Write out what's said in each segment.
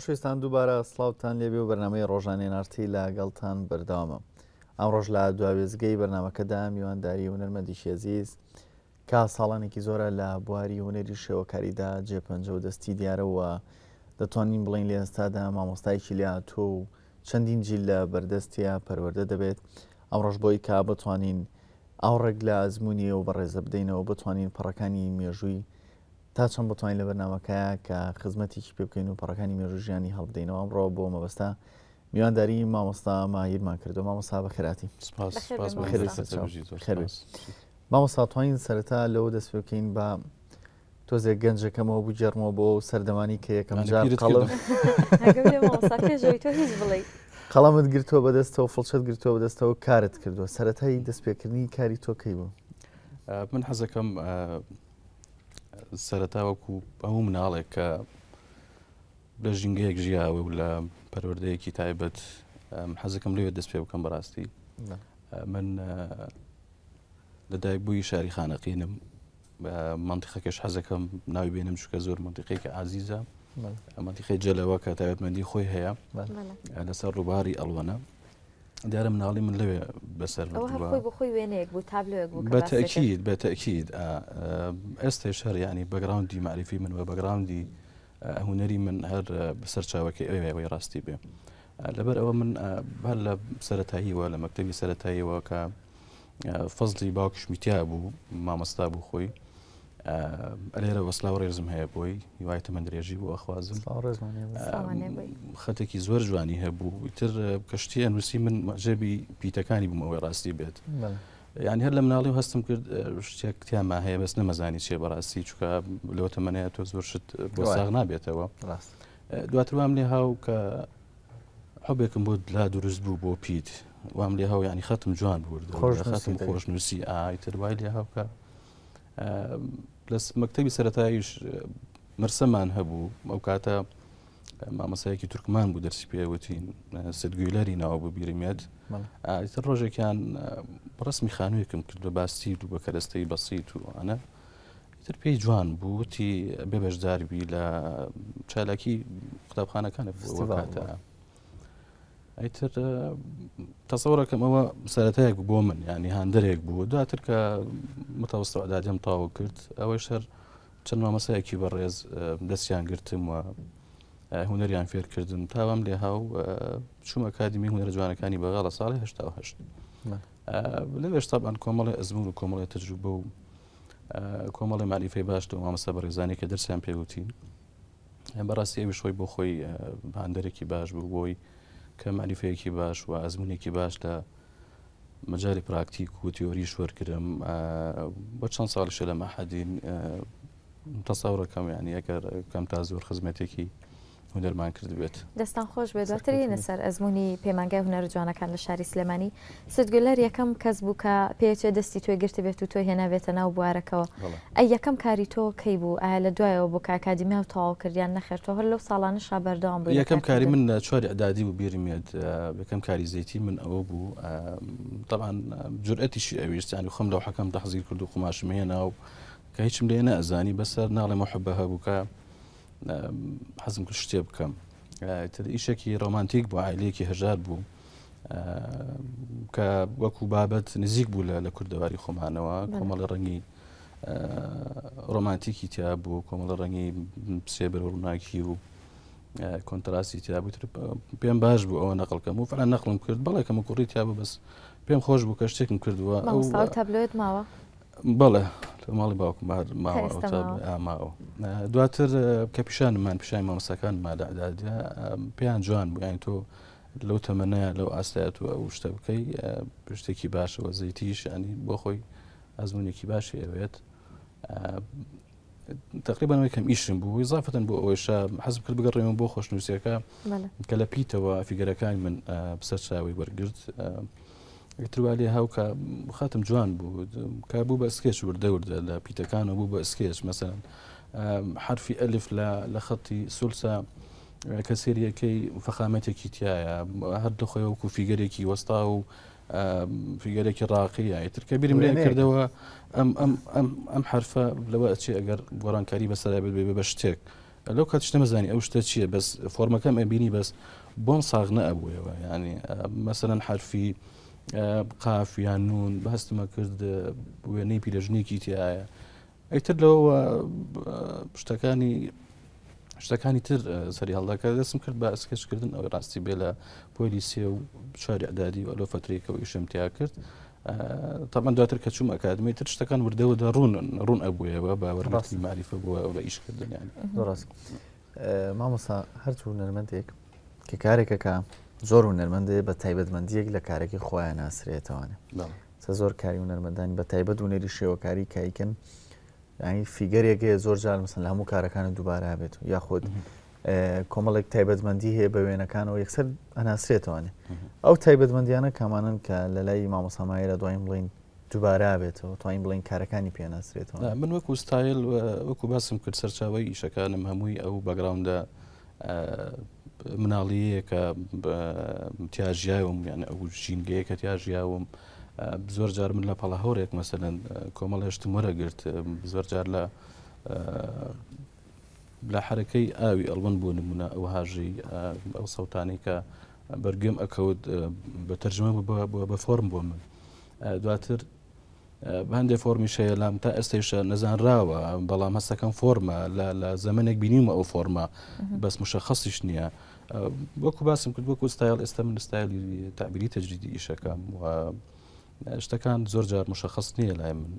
خۆشویستان دووبارە سلااوان لێبێ و بەرنمەی ڕۆژانی نارتی لەگەڵتان بەرداوامە ئەم ڕۆژ لە دواوێزگەی بەرنمەکەدا میوانداری هوەرمەدی شێزیز کا ساڵانێکی زۆرە لە بواری هوەری شێوەکاریدا جێپەنجە و دەستی دیارەوە دەتوانین بڵین لە ئێستادا مامۆستایکی لیا تۆ و چەندین جیل لە بەردەستیا پەروەەردە دەبێت ئەم ڕۆژ بۆی کا بتوانین ئاو ڕێک لە ئەزمموی و بە ڕێزە بدەینەوە بتوانین پەڕەکانی مێژووی تا چەند بتوانین لە بەرنامەکەیە کە خزمەتێکی پێ بکەین و پەڕەکانی مێژوژیانی هەڵدەینەوە ئەمڕۆ بۆ مەبەستا میوانداری مامۆستا ماهیرمان کردو مامۆستا بە خراتی مامۆستاتوانین سەرتا لەو دەست بکەین بە تۆزێک گەنجەکەمەوە بوو جەرمەوە بۆ سەردەمانی کە یەکەم جار قەڵم قەڵەمت گرتووە بەدەستەوە فڵچەت گرتووە بەدەستەوە کارت کردووە سەتایی دەستپێکردنی کاری تۆکەی بوو من حەزەکەم سەرەتا وەکو ئەو مناڵێک کە لە ژنگەیەک ژیاوە و لە پەروەردەیەکی تایبەت حەزەکەم لێوێت دەست پێ بکەم بەڕاستی من لەدایک بووی شاری خانەقینم منتیخەکەش حەزەکەم ناوی بێنم چکە زۆر منتیقێکی عزیزە منتیخی جەلەوە کە تایبەتمەندی خۆی هەیە لەسەر ڕووباری ئەڵوەنە دیارە مناڵی من لەوێ بەسەر بەتەکیید بەتەکیید ئێستا شەر ینی بەگراوندی معریفی من و بەگراوندی هوەری من هەر بەسەر چاوەکە ئەوەی ڕاستی بێ لەبەر ئەوە من هەر لە سەتاییوە لە مەکتتەبی سەتاییەوە کە فەزلی باوکشمیتیا بوو مامەستا بوو خۆی لێرە وەسلااو ڕێزم هەیە بۆی هیوای تەمە درێژی بۆ ئەخوازم خەتێکی زۆر جوانی هەبوو تر کەشتی ئەنووسی من جێبی پیتەکانی بووم ئەوەی ڕاستی بێت یعنی هەر لە مناڵی و هەستم کرد شتێکتیاما هەیە بەس نەمەزانی چێ بەڕاستی چکە لەوە تەمەەیە تۆ زۆر شت بۆ ساغ نابێتەوە دواتر وام لێ هاو کە حوبێکم بۆ لا دروست بوو بۆ پیت وام لێ هاو ینی خەتم جوان بوو خۆش خۆش نووسی ئایتر وای لێ هاوکە لە مەکتتەبی سەتایش مرسەمان هەبوو ئەو کاتە مامەسایەکی تورکمان بوو دەرسی پێوەتی سدگویلەری ناوە بوو بیرمێت ئیتر ڕۆژێکیان ڕستمی خانوویەکەم کرد بە باسی و بە کەرەستەی بەسییت و ئەە تر پێی جوان بووتی بێبەشداربی لە چالاکی قوتابخانەکانە فستیڤاتە. ئەیتر تەسەورەکەم ئەوە سەتەیەک بۆ من ینی هەندێک بوو دواتر کە متەوەستەوەدادیم تاو کرد ئەوەی شەر چەند مامەسەیەکی بەڕێز دەستیان گرتم و هوەریان فێرکردن تاوام لێ هاو چوومە کادیمی هوەر جوانەکانی بەغاڵە ساڵی هشتاهشت لەێشتا بان کۆمەڵی ئەزمون و کۆمەڵی تجروبە و کۆمەڵی مالیفەی باشتە و مامەسە بەڕێزانانی کە دەرسیان پێوتین بەڕاستی ئەوی شۆی بۆ خۆی باندەرێکی باش بوو بۆی کە ماریفەیەکی باش و ئەزمونێکی باش لە مەجاری پراکتیک و تیۆری شوەرکردم بە چەند ساڵیشە لە مەحەدین تەساورەکەم یانی یەکە کەم تا زۆر خزمەتێکی هوەرمان کرد بێت دەستان خۆش بێتتری لەسەر ئەزمموی پەیمانگای هوەرجوانەکان لە شاری سلمانی سدگولەر یەکەم کەس بوو کە پێچێ دەستی توێ گرتی بێت و تۆ هێناوێتە ناو بوارەکەەوە ئەی یەکەم کاری تۆ کەی بوو ئایا لە دوایەوە بۆ کاکادیمیا و تەواو کردیان نەخێتەوە هەر لەو ساڵانە شابەردەوام بوو یەکەم کاری من چواری ئەدادی و بیرمێت یەکەم کاری زیتی من ئەوە بوو طبعا جورئەتیشی ئەویستانی خم لەو حەکەم دەحزیر کرد و قماشمێنا و کە هیچم لێ نەزانی بەسەر ناڵێ مححبە هەبووکە حەزم کرد شتێ بکەم ئیشێکی ڕۆمانتیک بۆ عیلەیەکی هەژار بوو کە وەکو بابەت نزیک بوو لە لە کوردەواری خۆمانەوە کۆمەڵی ڕەنگی ڕۆمانتیکی تیا بوو کۆمەڵە ڕەنگی سێبەر ڕووناکی و کۆنتراسی تیا بوو پێم باش بوو ئەوە نەقلکەم و فەران نەخڵم کرد بەڵێ کەمە کوڕی تیا بوو بەس پێم خۆش بوو کە شتێکم کردووە تابلێت ماوە بەڵێ ماڵی باوکم ئاماوە دواتر کە پیشانمان پیشای مامەسەکان مادەعدادە پێیان جوان بگەین تۆ لەو تەمەە لەو ئاستایەت و ئەو شتە بکەی پشتێکی باشەوە زەیتیش ئەنی بۆ خۆی ئەزمونێکی باشی ئەوێت تقریبان کەم ئیشم بوو زافتن بۆ ئەوەیش حەزم کرد بگەڕێمە بۆ خۆشنووسەکە کە لە پیتەوە فیگەرەکانی من بسەر چاوی وەرگرت يتروا عليها هاوكا خاتم جوان بو كابو باسكيش بردور دا لا بيتا كانو بو باسكيش مثلا حرف الف لا لخطي سلسا آه، كسيريا كي فخامتي كيتيايا هر دخوي وكو فيجري كي وسطاو فيجري كي راقية يعني تر كبير مليان كردوا ام ام ام ام حرفة لو شي اجر وران كاريبا باش بشتيك لو كانت شتم زاني او شتا بس فورما كم بيني بس بون صاغنا ابويا يعني مثلا حرفي قافیان نون بەهستمە کرد وێنەی پیرەژنێکی تایە ئەیتر لەوە شتەکانی شتەکانی تر سەری هەڵداکە دەستم کرد بە ئەسکەشکردن ئەو ڕاستی بێ لە پۆلیسیە و چاریعدادی و ئەلۆ فترێکەوە ئیشمتیا کرد تامان دواتر کە چوم ئەکادمی تر شتەکان وردەوەدا ڕون ڕون ئەبوویەوە باوەڕاستی ماریفە بووە ئەو بە ئیشکردنیان ڕاست مامۆسا هەرچوو نەرمەندێک کە کارێکەکە زۆر و نەرمەندەیە بە تایبەتمەندیەک لە کارێکی خۆیان ناسرێتەوەە سە زۆر کاری و نەرمەدانی بە تایبەت و نێری شێوەکاری کایکن ینی فیگەرێکەیە زۆر جار مثل هەموو کارەکانە دووبارە بێت و یاخود کۆمەڵێک تایبەتمەندی هەیە بە وێنەکانەوە یەکسەر ئەناسرێتەوەێ ئەو تایبەتمەندیانە کامانن کە لە لای مامۆسامایی لە دوایم بڵین دووبارە بێتەوە توانین بڵین کارەکانی پێناسرێتەوە من وەکو ستایل وەکو باسم کرد سەرچاوی ئیشەکانم هەمووی ئەو بەگراوندا مناڵەیە کە تیاژیاوم یان ئەو ژینگەیە کە تیاژیاوم زۆر جار من لە پەڵە هەورێک مەسەن کۆمەڵ هێشتم وەرەگرت زۆر جار لە لە حرەکەی ئاوی ئەڵبن بوو نمونە ئەو هاژی ئەو سەوتانی کە بەرگم ئەکەوت بە تەرجمە بە فۆرم بۆ من دواتر هەندێ فۆمی شەیە لام تا ئێستیشە نەزانراوە بەڵام هەستەکەم فۆرمە لە زەمنێک بینیمە ئەو فۆرمە بەس مشە خەسیش نییە وەکو باسم کرد وەکو ستایل ئێستا من ستایلی تابیری تەجدیدی ئیشەکەم و شتەکان زۆر جار مشخص نییە لای من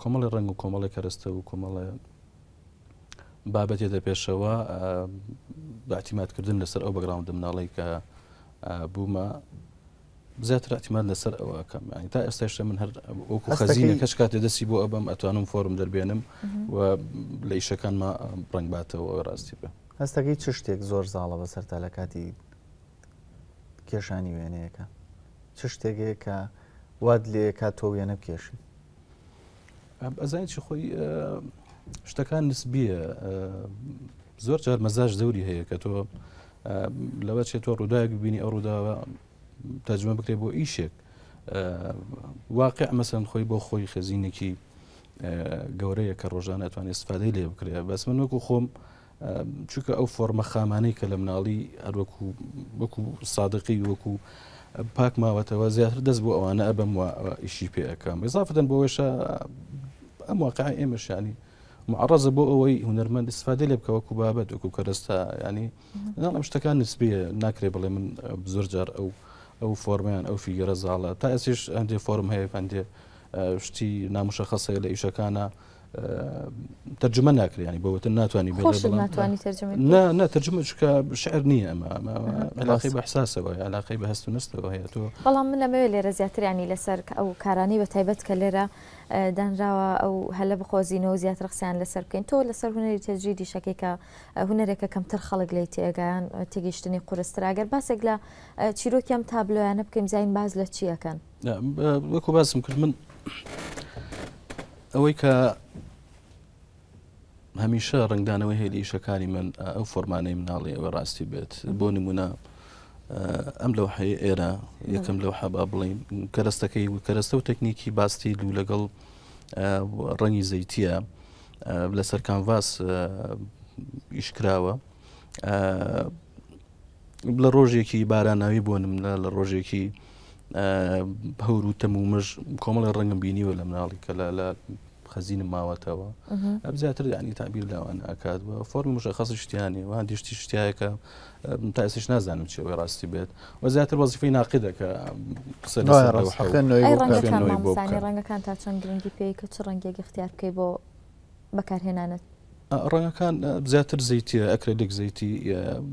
کۆمەڵی ڕنگ و کۆمەڵی کەرستە و کۆمەڵە بابەتێ دەپێشەوە باعتیماتکردن لەسەر ئەو بەگراوند مناڵی کە بوومە زیاتر ئەتیمان لەسەر ئەوەکەم ینی تا ئێستاشە من هەر وەکو خەزیینە کەش کاتێ دەستی بۆ ئەبم ئەتوانم فۆرم دەربێنم و لە ئیشەکانمە ڕنگباتەوە ڕاستی بە. هەستەکەی چ شتێک زۆر زاڵە بە سەرتا لە کاتی کێشانی وێنەیەەکە چ شتێکەیە کە واد لێ کا تۆ وێنە بکێشی ئەزانیت چ خۆی شتەکان نسبیە زۆر جار مەزاج زەوری هەیە کە تۆ لەوە چێت تۆ ڕووداەک بینی ئەو ڕووداوە تەجمە بکرێت بۆ ئیشێک واقع مەسن خۆی بۆ خۆی خەزینێکی گەورەیە کە ڕۆژان ئەتوانێت استفادەی لێ بکرێت بەس من وەکو خۆم چونکە ئەو فۆرمە خامانەی کە لە مناڵی ئەروەکو وەکو سادقی وەکو پاک ماوەتەوە زیاتر دەست بوو ئەوانە ئەبم و ئیشی پێەکەم بەزافدن بۆەوەشە ئەم واقع ئێمەشانی معڕزە بۆ ئەوەی هوەرمەند استفادە لێ بکەوەکو بابەت وەکو کەرەستا ینی ناڵم شتەکان نسبیە ناکرێ بڵێ من زۆر جار ئەو ئەو فۆرمیان ئەو فیگەرە زاڵە تا ئەسیش هەندێ فۆرم هەیە هەندێ شتی نامشە خەسەیە لە ئیشەکانە ترجمە ناکرێنی بەوەتە ناتوانانی ناترجمەکە شعر نییە ئەمە علاقی بە حساسەوە علاقی بە هەست و نستەوە هەیە تۆ بەڵام من ئەمەوێت لێرە زیاتریانی لەسەر ئەو کارانی بە تایبەت کە لێرە دانراوە ئەو هەلە بخۆزینەوە زیاتر قسەیان لەسەر بکەین تۆ لەسەر هوەری تەجی دیشەکێکە هوەرێکە کەمتر خەڵک لی تێگایان تێگەیشتنی قورستراگەر باسێک لە چیرۆکیم تابلۆیانە بکەین زین باز لە چیەکەن وەکو باسم کرد من ئەوەی کە هەمیشە ڕنگدانەوەی هێلی شەکانی من ئەو فۆرمانەی مناڵی ئەوە ڕاستی بێت بۆ نمونە ئەم لەو حەیە ئێرە یەکەم لەو حەبا بڵین کەرەستەکەی کەرەستە و تەکنیکی باستی دوو لەگەڵ ڕەنی زەیتیە لەسەر کانڤاس ئیشکراوە لە ڕۆژێکی باراناوی بۆنم لە ڕۆژێکی هەور و تەمومەش کۆمەڵە ڕەنگم بینیوە لە مناڵی کە لە خەزینم ماوەتەوە ئەم زیاتر ینی تابیر لاوان ئاکات بە فۆرم مشەخص شتیانی وان دیشتی شتایەکە تا ئێسش نازانم چی ئەوی ڕاستی بێت وە زیاتر وەزیفی ناقیدەکە ڕەنگەکان تا چەند گرنگی پێی کە چ ڕەنگێک اختیار بکەی بۆ بەکارهێنانت ڕەنگەکان زیاتر زیتی ئەکرێلێک زیتی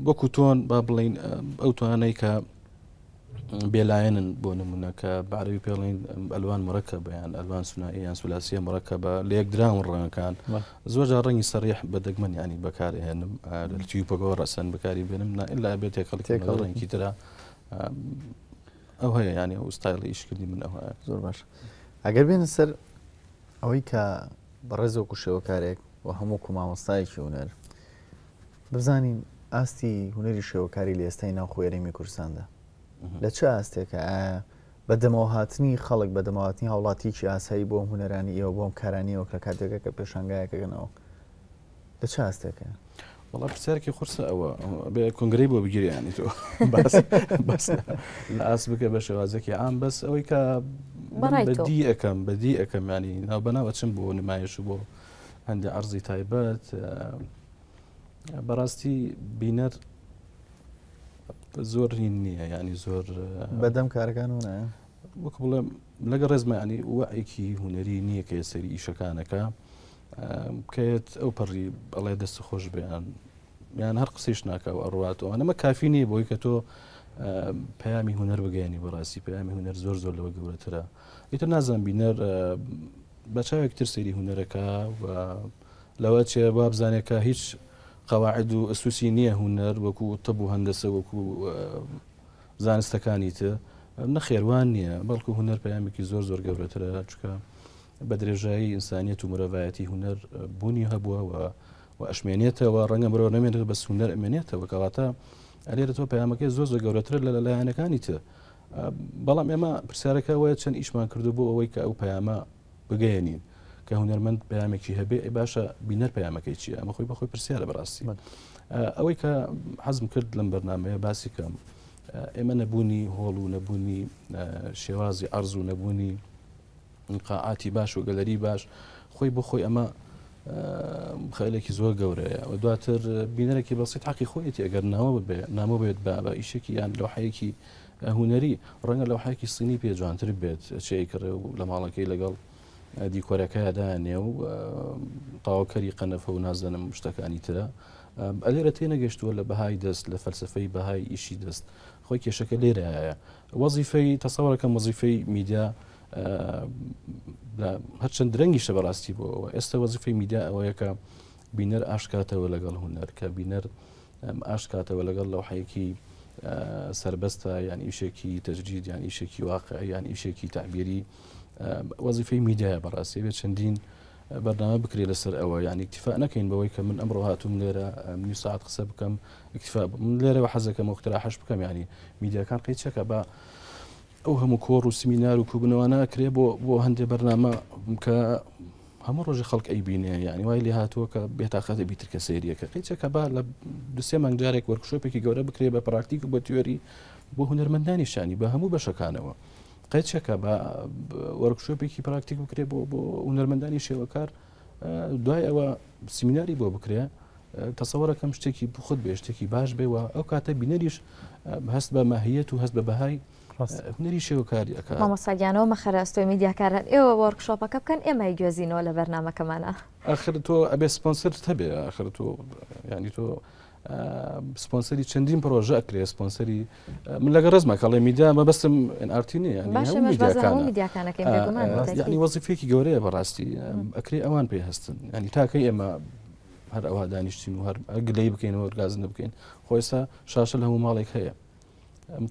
بۆکو تۆن با بڵین ئەو توانەی کە بێلایەنن بۆ نمونونەکە بەعرەوی پێڵین ئەلوان مڕەکە بەیان ئەلوان سوناییان سولاسیە مڕەکە بە لەیەک دراون ڕەنەکان زۆرجار ڕەنی سەریح بە دەگمەنیانی بەکارهێنم لەچوی پگەوە ڕەسەن بەکاری بێنم نائللا بێت تێکەڵتێک ڕێنکی تررا ئەو هەیە یانی ئوستایڵی ئیشکردی من ئەو زۆر باش ئەگەر بێنە سەر ئەوەی کە بەڕێز و کوشێوەکارێک و هەموو کومامۆستایکی هوەر بزانین ئاستی هوەری شێوەکاری لە ئێستای ناو خۆێرەمی کورساندا لە چه ئاستێکە بە دەمەوەهاتنی خەڵک بە دەمەواتنی هاوڵاتیکی ئاسایی بۆم هوەرانی ئێوە بۆم کارانیەوە لە کاتێکەکە کە پێشنگایەکەگەنەوە لە چه ئاستێکە؟ وڵا پرسیارکی خورسە ئەوە بێ کنگری بۆ بگیریانی تۆ ئاس بکە بە شێوازێکی ئام بەس ئەوەی کە بەدی ئەەکەم بەدی ئەەکەمانی ناوبەناوە چم بۆ نمایش بۆ هەندی ئەرزی تایبەت بەڕاستی بینەر زۆری نییە ینی زۆر بەدەم کارەکان وایە وەک بڵێم لەگە ڕێزمانی وەیکی هوەری نییە کە سەری ئیشەکانەکە بکەیت ئەو پەڕی بەڵێ دەست خۆش بیان یان هەر قسەش ناکە و ئەڕاتەوە ئەمە کافی نییە بۆی کە تۆ پەیامی هوەر بگەیانی بەڕاستی پەیامی هوەر زۆر زۆر لەوە گەورەترە ئیتر نازان بینەر بەچاوێک تر سەری هوەرەکە لەوە چێ با بزانێکە هیچ قواعد و ئەسوسی نییە هوەر وەکو تەبوو هەندەسە وەکو زانستەکانی تە نەخێوان نییە بەڵکو هوەر پامێکی زۆر زۆر گەورەترە چکە بە درێژایی ئینسانیت و مرۆڤایەتی هوەر بوونی هەبووە و ئەشمێنێتەوە ڕەنگە مرۆ نمێنێت بە سوونەر ئەمێنێتەوە کەڵاتە ئەلێرە تۆ پامەکەی زۆر زۆر گەورەتر لە لەلایەنەکانی تە بەڵام ئێمە پرسیارەکە وایە چەند ئیشمان کردو بۆ ئەوەی کە ئەو پەیامە بگەێنین کە هوەرمەند پامێکی هەبێ باشە بینەر پامەکەی چیە ئەمە خۆی بەخۆی پرسیارە بەڕاستی ئەوەی کە حەزم کرد لەم بەرنمەیە باسی کەم ئێمە نەبوونی هۆڵ و نەبوونی شێوازی ئەرز و نەبوونی قاعاتی باش و گەلەری باش خۆی بۆ خۆی ئەمە خەلێکی زۆر گەورەیە و دواتر بینەرێکی بەسییت حقی خۆیەتی ئەگەر ناوە بێ نامە بێت بە ئیشێکی یان لەوحەیەکی هوەری ڕەنگە لەوحەیەکی سنی پێ جوانتر بێت چێکڕێ و لە ماڵەکەی لەگەڵ دیکۆرەکەدا نێو تاواکەری قەنەفە و نازدەنم شتەکانی ترە ئەلێرە تێنە گەشتووە لە بەهای دەست لە فەلسفەی بەهای ئیشی دەست خۆی کێشەکە لێرەیە وەزیفەی تەسەوەەکە وەزیفەی میدیا هەرچەند درەنگی شە بەڕاستی بۆەوە ئێستا وەزیفەی میدیا ئەوەیەکە بینەر ئاشکاتەوە لەگەڵ هوەر کە بینەر ئاشکاتەوە لەگەڵ لەو حەیەکی سربەستە یان ئیشێکی تەجدید یان ئیشێکی واقع یان ئیشێکی تعبیری وەزیفەی میدیایە بەڕاستی بێت چەندین بەرنامە بکرێت لەسەر ئەوە یعنی اکتفا نەکەین بەوەی کە من ئەمڕۆ هاتووم لێرە نی ساعت قسە بکەم اکتفا من لێرەوە حەزەکەم وەخترا حەش بکەم ینی میدیاکان قەی چەکە بە ئەو هەموو کۆڕ و سمینار و کوبنەوەە کرێ بۆ بۆ هەندێک بەرنامە کە هەموو ڕۆژی خەڵک ئەی بینێ یعنی وای لێ هاتووە کە بێتاقەتە بیتر کە سریەکە قیچەکە با لە دوسێ مانگجارێک وەرکشۆپێکی گەورە بکرێ بە پراکتیک و بە توێری بۆ هوەرمەندانی شانی بە هەموو بەشەکانەوە. قەچەکە بە وەرکشۆپێکی پراکتیک بکرێ بۆ بۆ ونەرمەندانی شێوەکار دوای ئەوە سیمیناری بۆ بکرێ تەسەوەەکەم شتێکی بخت بێ شتێکی باش بێەوە ئەو کاتە بینەریش هەست بە ماهیت و هەست بە بەهای هنەری شێوەکاریەکە مامەسادیانەوە مەخەرستۆی میدیاکاران ئێوە وەرکشۆپەکە بکەن ئێمە گوێزینەوە لە بەرنمەکەمانە ئەخر تۆ ئەبێ سپۆنسرت هەبێ ئەخر تۆ ینی تۆ سپۆنسری چەندین پرۆژە ئەکرێ سپۆنسری من لەگە ڕزمە کاڵێ میدیا مە بەستم ئەرتینەیەنی وەزیفێکی گەورەیە بەڕاستی ئەکرێ ئەوان پێ هەستن ینی تاکەی ئێمە هەر ئەوە دانیشتین و هەر ئەگلەی بکەینەوە گازن بکەین خۆیسا شاشە لە هەموو ماڵێک هەیە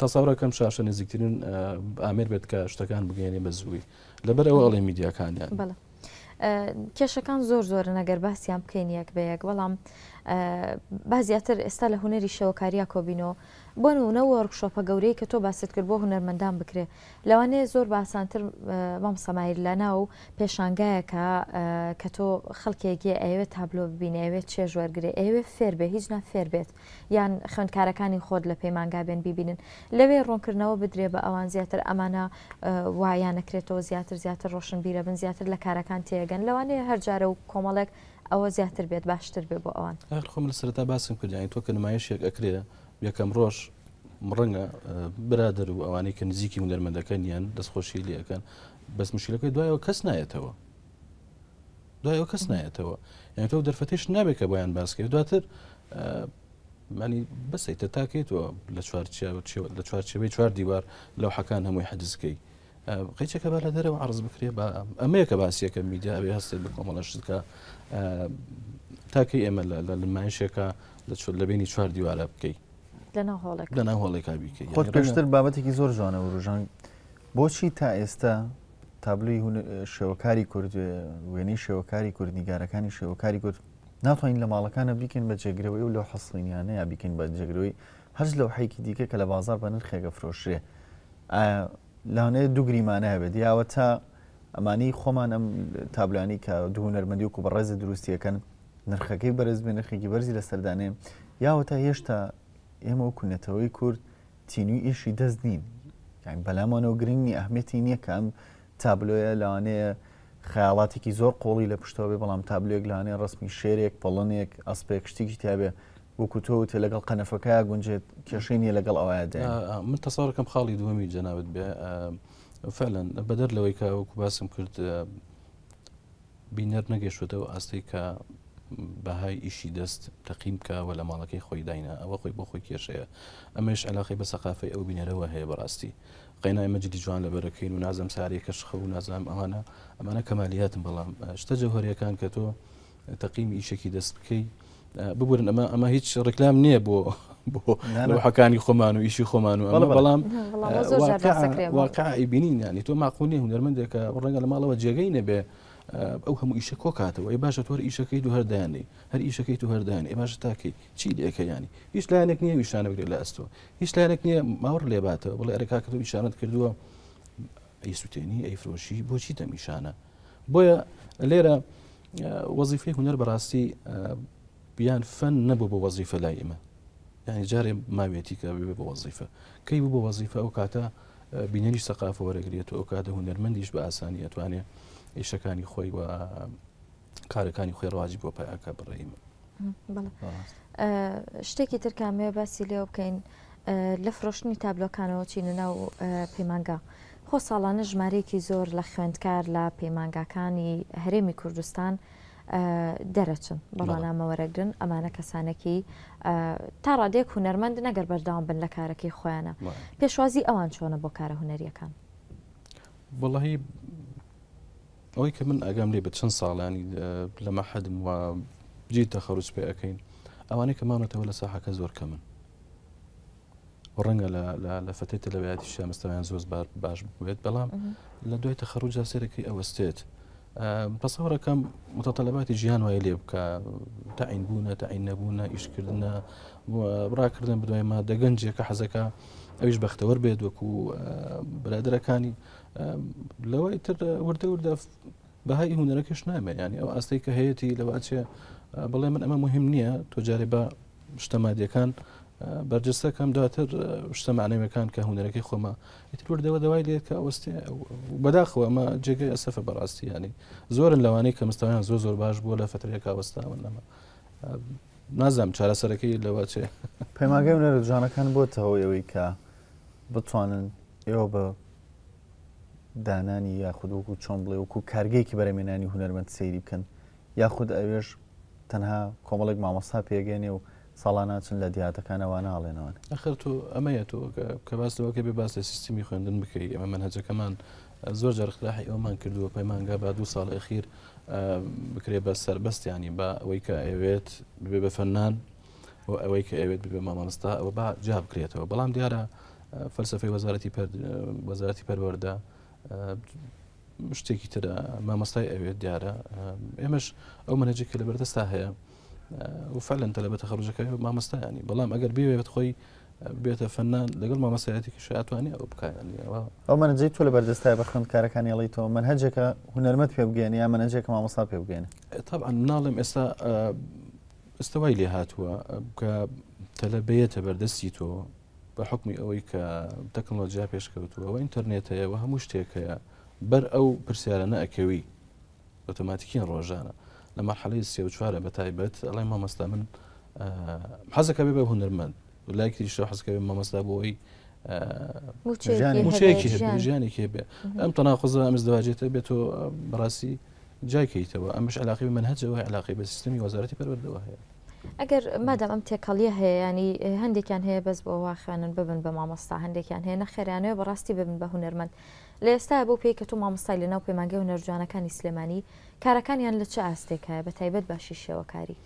تەساورەکەم شاشە نزیکترین ئامێر بێت کە شتەکان بگەێنێ بە زووی لەبەر ئەوە ئەڵێ میدیاکانیان کێشەکان زۆر زۆر نەگەر باسییان بکەین یەک بەیەک بەڵام با زیاتر ئێستا لە هوەری شەوەکاریا کۆبینەوە بۆن وونە وەرکشۆپە گەورەی کە تۆ باست کرد بۆ هوەرمەندان بکرێ لەوانەیە زۆر باسانتر مام سەمایر لە ناو پێشانگایەکە کە تۆ خەڵکێکی ئەوێ تابلۆ ببینەوێت چێژ وەرگێ ئەوێ فێربێ هیچ نا فێربێت یان خوندکارەکانی خۆت لە پەیمانگا بێن ببینن لەوێ ڕوونکردنەوە بدرێ بە ئەوان زیاتر ئەمانە وایان نەکرێتەوە زیاتر زیاتر ڕۆشن بیرە بن زیاتر لە کارەکان تێگەن لەوانەیە هەر جارە و کۆمەڵێک ئەوە زیاتر بێت باشتر بێ بۆ ئەوان خۆم لە سرەتا باسم کردیانی تۆ کە نمایشێک ئەکرێ یەکەم ڕۆژ ڕەنگە برادر و ئەوانەی کە نزیکی هوەرمەندەکەن یان دەستخۆشی لەکەن بەس مشیلەکەی دوایەوە کەس نایەتەوە دوایەوە کەس نایەتەوە یان تۆ دەرفەتش نابێت کە بۆیان باسکە دواتر مانی بەسەی تەتاکەیتەوە لە چوارچیاوە لە چوارچەوەی چوار دیوار لەو حەکان هەمووی حەدزکەی قیچەکە بە لە دەرەوە عرض بکرێ بە ئەمەیەکە باسیەکە میدیاوی هەستێ بکۆمەڵە شتکە تاکە ئێمە لە لمانشێکە لە چۆ لە بینی چوار دیوارە بکەیت لەنا هۆڵێکا بیکەیت خۆت پێشتر بابەتێکی زۆر جوانە وروژان بۆچی تا ئێستا تابلوی شێوەکاری کورد وێنەی شێوەکاری کوردنیگارەکانی شێوەکاری کورد ناتوانین لە ماڵەکانە بیکەین بە جێگرەوەی و لەو حەسڵینیانە یا بیکەین بە جێگرەوەی هەرج لەو حیکی دیکە کە لە بازار بە نرخێکە فرۆشێ لاانەیە دووگریمانە هەبێت دیاوە تا ئەمانی خۆمان ئەم تابلانی کە دوونەرمەندی و کو بە ڕێزە دروستیەکەن نرخەکەی بەرز بێ نرخێکی بەرزی لە سەردانێ یاوە تا هێشتا ئێمە و کوونەتەوەی کورد تینوی ئیشی دەست نین یان بەلامانەوە گرنگنی ئەحمەتی نییە کەم تابلۆیە لاانەیە خەیاڵاتێکی زۆر قۆڵی لە پشتەوە بێ بەڵام تابلوێک لاانێ ڕستمی شێرێک پەڵەنێک ئەسپێک شتێکی تیاابێ وەکوتۆوت لەگەڵ قەنەفەکە گونجێت کێشێنی لەگەڵ ئەوەیە من تەساڕەکەم خاڵی دووەمی جەناوت بێ فەلەن بەدەر لەوەی کە وەکو باسم کرد بینەر نەگەشتەوە ئاستی کە بەهای ئیشی دەست تەقیم کەوە لە ماڵەکەی خۆی داینە ئەوە خۆی بۆ خۆی کێشەیە ئەمەش ئەلاخی بە سەقافی ئەو بینەرەوە هەیە بەڕاستی قینای مەجدی جوان لە بەرەکەین و نازم سارێکە شخە و نازانام ئەوانە ئەمانە کەمالیاتم بەڵام شتە جەهۆریەکان کە تۆ تەقیم ئیشێکی دەست بکەی ببورن ئەمە ئەمە هیچ ڕکلام نییە بۆ بۆ حەکانی خۆمان و ئیشی خۆمان و بەڵام واقعی بینین ینی تۆ ماقونی هوەرمەندێکە ڕەنگە لە ماڵەوە جێگەی نەبێ ئەو هەموو ئیشە کۆکاتەوە ئەی باشە تۆر ئیشەکەی دو هەردانی هەر ئیشەکەی تو هەردانی ئێ باشە تاکەی چی لەکە ینی هیچ لایەنێک نییە ویشانە بگرێت لە ئەستۆ هیچ لایەنێک نییە ماوەڕ لێباتەوە بڵێ ئەرکاکە تۆ ویشانت کردووە ئەی سووتێنی ئەی فرۆشی بۆچی تەمیشانە بۆیە لێرە وەزیفی هوەر بەڕاستی بیان فەن نەبوو بە وەزیفە لای ئمە یعنی جارێ ماوێتی کە بێ بە وەزیفە کەی بوو بە وەزیفە ئەو کاتە بینەری سەقافە وەرەگرێت و ئەو کاتە هوەرمەندیش بە ئاسانی ئەتوانێت ئیشەکانی خۆی وە کارەکانی خۆی ڕواجی بۆ پایاکە بڕێمە شتێکی ترکامێ باسی لێو بکەین لە فرۆشتنی تابلۆکانەوە چینە ناو پەیمانگا. خۆ ساڵانە ژمارەیەکی زۆر لە خوێندکار لە پەیمانگاکانی هەرێمی کوردستان دەرەچن بەڵامەوەرەگرن ئەمانە کەسانێکی تا ڕادێک هوەرمەند نەگەر بەرداوام بن لە کارەکەی خۆیانە پێشوازی ئەوان چۆنە بۆ کارە هوەریەکان بەڵی ئەوەی کە من ئەگەم لێ بە چەند ساڵانی لەمە حەدم و بجی تەخەرج پێ ئەەکەین ئەوانەی کەمانەتەوە لە ساحەکە زۆر کە من ڕەنگە لە فەتی تەلەوەیاتی شامستەوەیان زۆر باش بێت بەڵام لە دوای تەخەرج جاسێرەکەی ئەوەستێت بەسەڕەکەم متتەلباتی ژیان وای لێ بکە تاعین بوونە تاعین نەبوونە ئیشکردە ڕاکردن بدوای ما دەگەنجێکە حەزەکە ئەویش بەختەوە بێت وەکو برادەکانی لەوەی تر وردەوردە بەهای هوەرەکەش نامێ ینی ئەو ئاستەی کە هەیەی لەواچێ بڵێ من ئەمە مهم نییە تۆجارێ بە شتەمادیەکان بەرجستەکەم دواتر شتە معنەیەەکان کە هوەرەکەی خۆمە ئیتردەوە دەوای لێت کە ئەوستێ بەداخەوە ئەمە جێگەی ئەسەفە بەڕاستیانی زۆرن لەوانەیە کە مستوانیان زۆ زۆر باش بووە لە فترێکا وەستاون نەمە نازام چارەسەرەکەی لەوە چێ پێماگەی نەرجانەکان بۆتەوە ئەوەی کە بتوانن ئێوە بە دانانی یاخودوەکو چۆن بڵێ وەکو کارگەیەکی بەرەمێنانی هوەرمەند سەیری بکەن یاخود ئەوێش تەنها کۆمەڵێک مامەستا پێگەێنێ و ساڵاناچن لە دیاتەکانەوە ناڵێنەوە ئەخر تو ئەمەیە تۆ کە باستەوەکە بێ باسی سیستمی خوێندن بکەی ئەمە من هەجەکەمان زۆر جەرخلاحی ئەومان کردووە پەیمانگا با دوو ساڵ ئەخیر بکرێ بە سربەستیانی با ئەوەی کە ئەوێت بێ بە فەنان و ئەوەی کە ئەوێت ببێ مامەستا ئەوە با جا بکرێتەوە بەڵام دیارە فەلسفەی وەزارەتی وەزارەتی پەروەەردە شتێکی ترە مامەستای ئەوێت دیارە ئێمەش ئەو منەجێک کە لە بەردەستا هەیە وفعلن تەلبەتە خەرجەکەی مامەستایانی بەڵام ئەگەر بێت خۆی بێتە فەنان لەگەڵ مامەسایەتێکی شاتوانانی ئەو بکانی ئەو منەجی تۆ لە بەردەستای بە خوندکارەکانی ئەڵی تۆ من هەجێکە هوەرمەت پێ بگەێن یا منەجێکە مامەسا پێ بگەێن تاان ناڵم ئێستا ئستەوای لێ هاتووە کە تەلەبێتە بەردەستی تۆ بە حکمی ئەوەی کە تەکنۆلۆجیا پێشکەوتووە ئەوە ئینتەرنێتەیە و هەموو شتێکەیە بەر ئەو پرسیارە نەئەکەوی ئۆتۆماتیکین ڕۆژانە لە مەرحەلی سێ و چوارە بە تایبەت ئەڵی مامەستا من حەزەکە بێ بە هوەرمەند لایکیشە حەزکەێ مامەستا بۆەوەی موچەیەکی ژیانێکی بێ ئەم تەناخۆزە ئەمز دەواجێتە بێت تۆ بەڕاستی جایکەیتەوە ئەمش علاقی من هەجەوە علاقی بە سیستمی وەزارەتی پەروەردەوە هەیە ئەگەر مادام ئەم تێکەڵیە هەیە ینی يعني هەندێکیان هەیە بەس بۆەوە خوێنن ببن بە مامۆستا هەندێکیان هەیە نەخێرانەوە يعني بەڕاستی ببن بە هوەرمەند لە ئێستا بۆ پێی کە تۆ مامۆستای لەناو پەیمانگە و نەرجوانەکانی سلێمانی کارەکانیان لە چه ئاستێکە بە تایبەت باشی شێوەکاری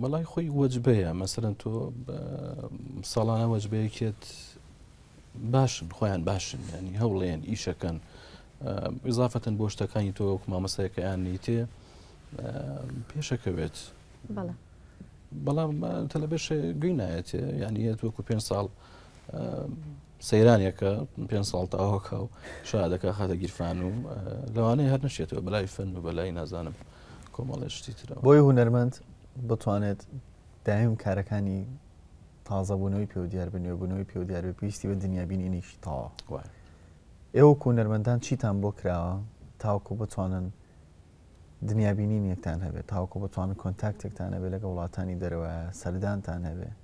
بەڵای خۆی وەجبەیە مەسەرەن تۆ ساڵانە وەجبەیەکێت باشن خۆیان باشن ینی هەوڵێن ئیشەکەن ئضافەتەن بۆ شتەکانی تۆ مامەسەیەکەیان نیتێ پێشەکەوێت بەڵام تەلەبێش گوی نایەتێ یعنی یە وەکو پێ ساڵ سەیرانێکە پێ ساڵ تاوەکە و شادەکە خاتە گیرفان و لەوانەیە هەر نشێتەوە بەلای فەن و بەلای نازانم کۆمەڵێ شتی ترەوە بۆی هوەرمەند بتوانێت دایم کارەکانی تازەبوونەوەی پێ دیار بنێبوونەوەی پێ دیار پێویستی بە دنیابینینیش تا ئێوە کۆنەرمەندان چیتان بۆ کراوە تاوکو بتوانن دنیابینین یەکتان هەبێت تاوکو بتوانن کۆنتاکتێکتان هەبێت لەگە وڵاتانی دەرەوە سەردانتان هەبێت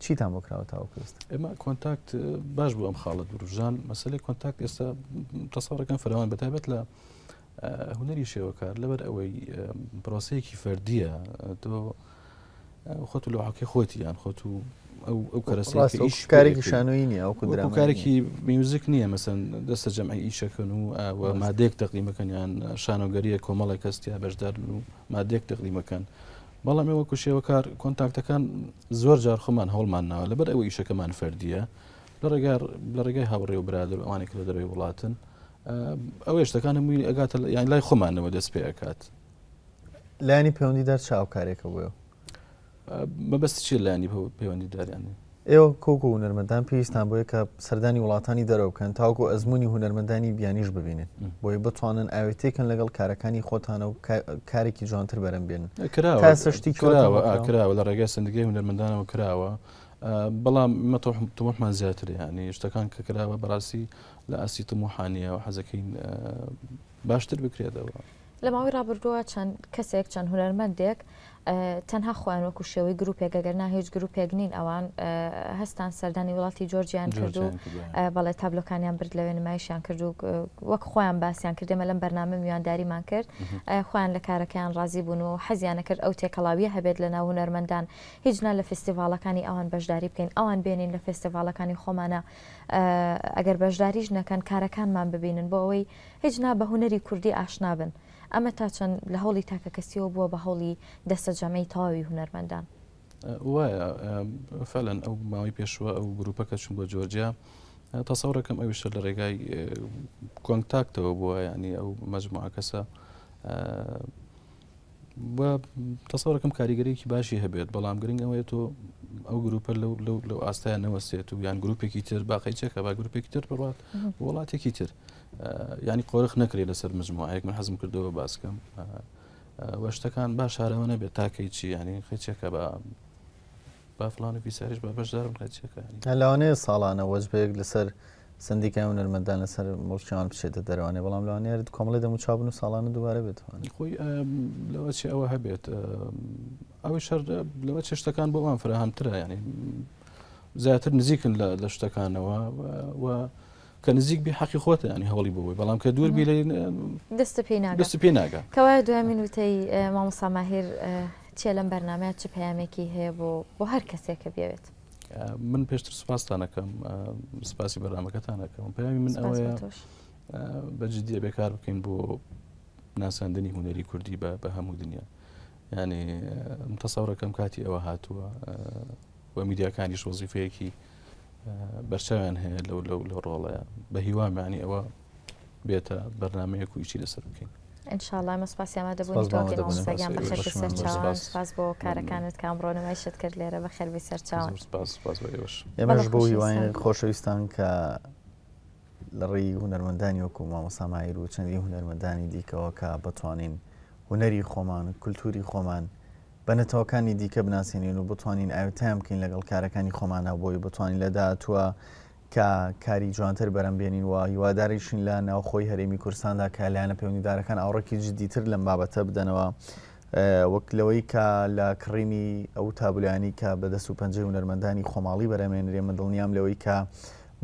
چیتان بۆ کراوە تاوکەست ئێمە کۆنتاکت باش بوو ئەم خاڵت درژان مەسلەی کۆنتاکت ئێستا تەساڕەکان فراوان بەتابێت لە هوەری شێوەکار لەبەر ئەوەی پرۆسەیەکی فەردیە تۆ خۆت لە حکی خۆتی یان خۆت و ئەو ئەو کەرەسی کارێکی شانۆی نیە ئەو کودرا کارێکی میوزیک نییە مەسن دەستە جەمعی ئیشەکەن و مادێک تەقلیمەکەنیان شانۆگەریە کۆمەڵی کەستیا بەشدار و مادێک تەقلیمەکەن. بەڵام ئێوە کوشێوە کار کۆنتاکتەکان زۆر جار خۆمان هەوڵمان ناوە لەبەر ئەوە ئیشەکەمان فەردیە لە ڕێگار لە ڕێگای هاوڕێ و برادر ئەوانی کە لە دەبێ وڵاتن ئەو هێشتەکان هەمووی ئەگاتە یان لای خۆمانەوە دەست پێ ئەکات لانی پەیوەندیدار چاوکارێکە بۆ بەبستی چی لانی پەیوەندی داریانی ئێوە کۆکو هوەرمەندان پێویستان بۆیە کە سەردانی وڵاتانی دەرەوکەن تاوکو ئەزمموی هوەرمەندانی بیانیش ببینن بۆیە بتوانن ئاوێتێکن لەگەڵ کارەکانی خۆتانە و کارێکی جوانتر بەرم بێن کراوەشتی کراوە کراوە لە ڕێگای سندگی هوەرمەندانەوە کراوە بەڵام مەتۆحمان زیاتر ینی شتەکان کە کراوە بەڕاستی لە ئاسی تموحانیە و حەزەکەین باشتر بکرێتەوە لە ماوەی ڕابردووە چەند کەسێک چەند هوەرمەندێک تەنها خوان وەکو شێوەی گرروپێکگەگەرنا هیچ گرروپێک نین ئەوان هەستان سەردانی وڵاتی جۆرجیان کرد و بەڵێ تابلۆکانیان برد لەوێ نمایشیان کرد و وەک خۆیان باسییان کردێمە لەم بەرنامە میوانداریمان کرد خۆیان لە کارەکەیان ڕازی بوون و حەزیانە کرد ئەو تێکەڵاویە هەبێت لە ناو هوەرمەندان هیچنا لە فستیڤالەکانی ئەوان بەشداری بکەین ئەوان بێنین لە فستیڤالەکانی خۆمانە ئەگەر بەشداریش نەکەن کارەکانمان ببینن بۆ ئەوەی هیچنا بە هوەری کوردی ئاشنابن. ئەمە تا چەند لە هەوڵی تاکە کەسیەوە بووە بە هەوڵی دەستە جەمەی تاوی هوەرمەندان وایە فەلەن ئەو ماوەی پێشوە ئەو گروپەکە چون بۆ جۆرجیا تەسەورەکەم ئەویشە لە ڕێگای کۆنتاکتەوە بووە ینی ئەو مەجموعە کەسە تەسەڕەکەم کاریگەرێکی باشی هەبێت بەڵام گرنگ ئەوەیە تۆ ئەو گروپە لەو لەو ئاستایان نەوەسێت و یان گروپێکی تر باقی چێکە با گروپێکی تر بڕات وڵاتێکی تر ینی قۆرخ نکرێت لەسەر مجموعەیەک من حەزم کردەوە باسکەم وەشتەکان باش هارەوە نەبێت تاکەی چی ینی خەچێکە بە بافلان و بیساریش بە بەشدارم خەچەکە لەوانەیە ساڵانە وەزبێک لەسەر سندیکە نەرمەدان لەسەر مڵچیان بچێتە دەروانێ بەڵام لەوانێت کۆمەڵی دەمو چابن و ساڵانە دووارە بێتوان خۆی لەوە چی ئەوە هەبێت ئەوە شەر لەوە چێشتەکان بۆوان فراهامترە ینی زیاتر نزیکن لە شتەکانەوە کە نزیک بی حەقی خۆتە ینی هەوڵی بووی بەڵام کە دوور بی دەست پێ پێ ناگە کەوای دوامین وتەی مامۆساماهر چێ لەم بەرنمەیە چ پەیامێکی هەیە بۆ بۆ هەر کەسێکە بێوێت من پێشتر سوپاسان ئەەکەم سپاسی بەرامەکەتان ئەەکەم پێامی من ئەوەیە بەجددیە بێکار بکەین بۆ ناساندنی هوەری کوردی بە هەموو دنیا ینی متەسەورەکەم کاتی ئەوە هاتووە وە میدیاکانی شۆزیفەیەکی بەرچاویان هەیە لەو لەو لە ڕۆڵەیە بە هیوامانی ئەوە بێتە بەرنمەیەک و هیچی لەسەر بکەین انشاءله مە سپاسی ئەمە دەبوون تۆگەیان بە خەرکی سەرچاوان سپاس بۆ کارەکانت کامڕۆنەوەیشت کرد لێرە بە خەربی سەرچاوان ئێمەش بۆ هیوان خۆشەویستان کە لە ڕێی هوەرمەندانی وەکو مامۆسامایر و چەندی هوەرمەندانی دیکەوە کە بتوانین هوەری خۆمان کولتوری خۆمان بەنەتەوەکانی دیکە بناسیێنین و بتوانین ئاوتام بکەین لەگەڵ کارەکانی خۆمانە بۆی بتوانین لەداتوە. کە کاری جوانتر بەرەم بێنین و هیواداریشین لە ناوخۆی هەرێمی کوردستاندا کە لایەنە پەیوەندیدارەکان ئاوڕێکی جدیتر لەم بابەتە بدەنەوە وەک لەوەی کە لە کڕینی ئەو تابلانی کە بەدەست و پنج هونەرمەندانی خۆماڵی بەرەمێنرێ مەدڵنیام لەوەی کە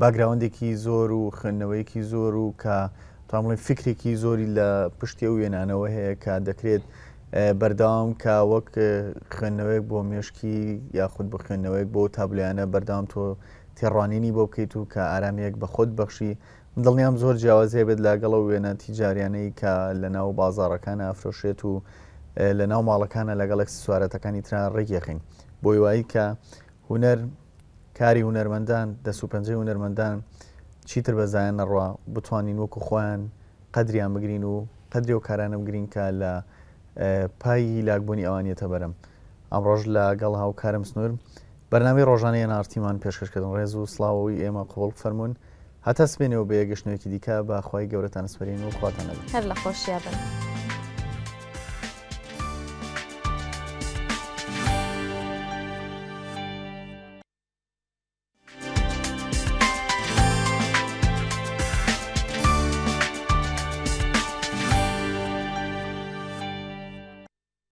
باگراوندێکی زۆر و خوێندنەوەیەکی زۆر و کە تامڵی فکرێکی زۆری لە پشتی و وێنانەوە هەیە کە دەکرێت بەردام کە وەک خوێندنەوەیەک بۆ مێشکی یاخود بخێندنەوەیەک بۆ تابلانە بەردام تۆ تێڕوانینی بۆ بکەیت و کە ئارامەیەک بە خۆت بەخشی دڵنیام زۆر جیاوازێ بێت لاگەڵە وێنە تیجاریانەی کە لە ناو بازارەکان ئافرۆشێت و لە ناو ماڵەکانە لەگەڵک سوارەتەکانی تران ڕێکیەخین بۆی وایی کە هوەر کاری هوەرمەندان دەسو پەنجەی هوەرمەندان چیتر بەزایەن نەڕوا بتوانین وەکو خۆیان قدریان بگرین و قدری و کارانم گرین کە لە پایی لاکبوونی ئەوانیەتە بەرم ئەمڕۆژ لەگەڵ هاوکارم سنوورم بەرنامی ڕۆژانەیە نارتیمان پێشکەشکردن ڕێز و سلااوی ئێمە قوڵ فەرمونون هەتا سبێنەوە بە یەگەشتنێکی دیکە باخوای گەورەتان سپەرین و خواتانە هەر لە خۆشیابن.